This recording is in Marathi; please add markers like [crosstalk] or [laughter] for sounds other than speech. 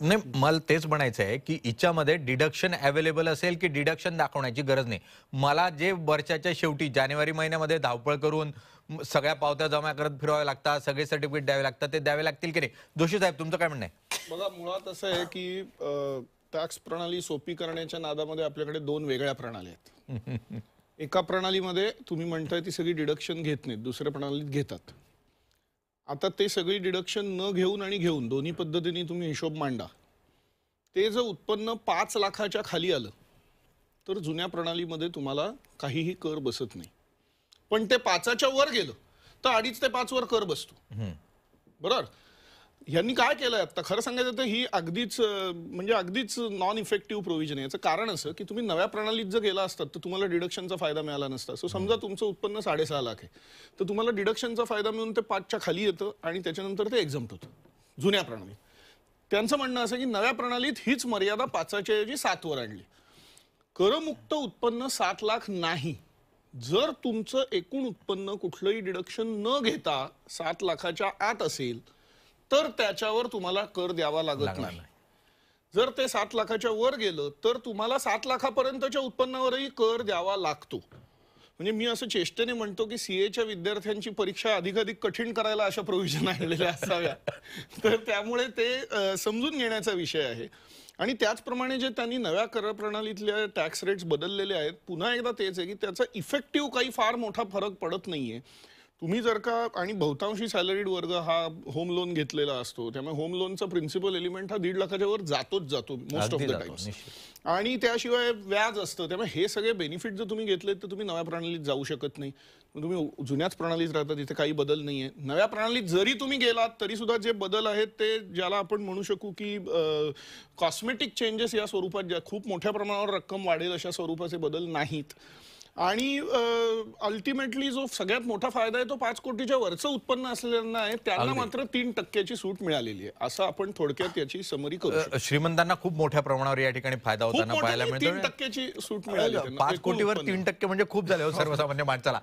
नाही मला तेच म्हणायचं आहे की हिच्यामध्ये डिडक्शन अवेलेबल असेल की डिडक्शन दाखवण्याची गरज नाही मला जे वर्षाच्या शेवटी जानेवारी महिन्यामध्ये धावपळ करून सगळ्या पावत्या जमा करत फिरवाव्या लागतात सगळे सर्टिफिकेट द्यावे लागतात ते द्यावे लागतील की नाही जोशी साहेब तुमचं काय म्हणणं आहे बघा मुळात असं आहे की टॅक्स प्रणाली सोपी करण्याच्या नादामध्ये आपल्याकडे दोन वेगळ्या प्रणाली आहेत [laughs] एका प्रणालीमध्ये तुम्ही म्हणताय ती सगळी डिडक्शन घेत नाहीत दुसऱ्या प्रणालीत घेतात आता ते सगळी डिडक्शन न घेऊन आणि घेऊन दोन्ही पद्धतीने तुम्ही हिशोब मांडा ते जर उत्पन्न पाच लाखाच्या खाली आलं तर जुन्या प्रणालीमध्ये तुम्हाला काहीही कर बसत नाही पण ते पाचाच्या वर गेलं तर अडीच ते पाच वर कर बसतो बरोबर यांनी काय केलंय आता खरं सांगायचं तर ही अगदीच म्हणजे अगदीच नॉन इफेक्टिव्ह प्रोव्हिजन आहे याचं कारण असं की तुम्ही नव्या प्रणालीत जर गेला असतात तर तुम्हाला डिडक्शनचा फायदा मिळाला नसता सो समजा तुमचं उत्पन्न साडेसहा लाख आहे तर तुम्हाला डिडक्शनचा फायदा मिळून ते पाचच्या खाली येतं आणि त्याच्यानंतर ते एक्झम्प्ट होतं जुन्या प्रणालीत त्यांचं म्हणणं असं की नव्या प्रणालीत हीच मर्यादा पाचाच्या ऐवजी सातवर आणली करमुक्त उत्पन्न सात लाख नाही जर तुमचं एकूण उत्पन्न कुठलंही डिडक्शन न घेता सात लाखाच्या आत असेल तर त्याच्यावर तुम्हाला कर द्यावा लागत नाही जर ते सात लाखाच्या वर गेलं तर तुम्हाला सात लाखापर्यंतच्या उत्पन्नावरही कर द्यावा लागतो म्हणजे मी असं चेष्टेने म्हणतो की सीएच्या विद्यार्थ्यांची परीक्षा अधिक अधिक कठीण करायला अशा प्रोव्हिजन आणलेल्या [laughs] असाव्या तर त्यामुळे ते समजून घेण्याचा विषय आहे आणि त्याचप्रमाणे जे त्यांनी नव्या प्रणालीतल्या टॅक्स रेट्स बदललेले आहेत पुन्हा एकदा तेच आहे की त्याचा इफेक्टिव्ह काही फार मोठा फरक पडत नाहीये तुम्ही जर का आणि बहुतांशी सॅलरीड वर्ग हा होम लोन घेतलेला असतो त्यामुळे होम लोनचा प्रिन्सिपल एलिमेंट हा दीड लाखाच्या वर जातोच जातो मोस्ट ऑफ द टाइम्स आणि त्याशिवाय व्याज असतं त्यामुळे हे सगळे बेनिफिट जर तुम्ही घेतले तर तुम्ही नव्या प्रणालीत जाऊ शकत नाही तुम्ही जुन्याच प्रणालीत राहता तिथे काही बदल नाही नव्या प्रणालीत जरी तुम्ही गेलात तरी सुद्धा जे बदल आहेत ते ज्याला आपण म्हणू शकू की कॉस्मेटिक चेंजेस या स्वरूपात ज्या खूप मोठ्या प्रमाणावर रक्कम वाढेल अशा स्वरूपाचे बदल नाहीत आणि अल्टिमेटली जो सगळ्यात मोठा फायदा आहे तो पाच कोटीच्या वरचं उत्पन्न असलेल्यांना आहे त्यांना मात्र तीन टक्क्याची सूट मिळालेली आहे असं आपण थोडक्यात याची समरी करू श्रीमंतांना खूप मोठ्या प्रमाणावर या ठिकाणी फायदा होताना पाहायला म्हणजे मिळतो तीन टक्क्याची सूट मिळाली पाच कोटीवर तीन टक्के म्हणजे खूप झाले हो, सर्वसामान्य माणसाला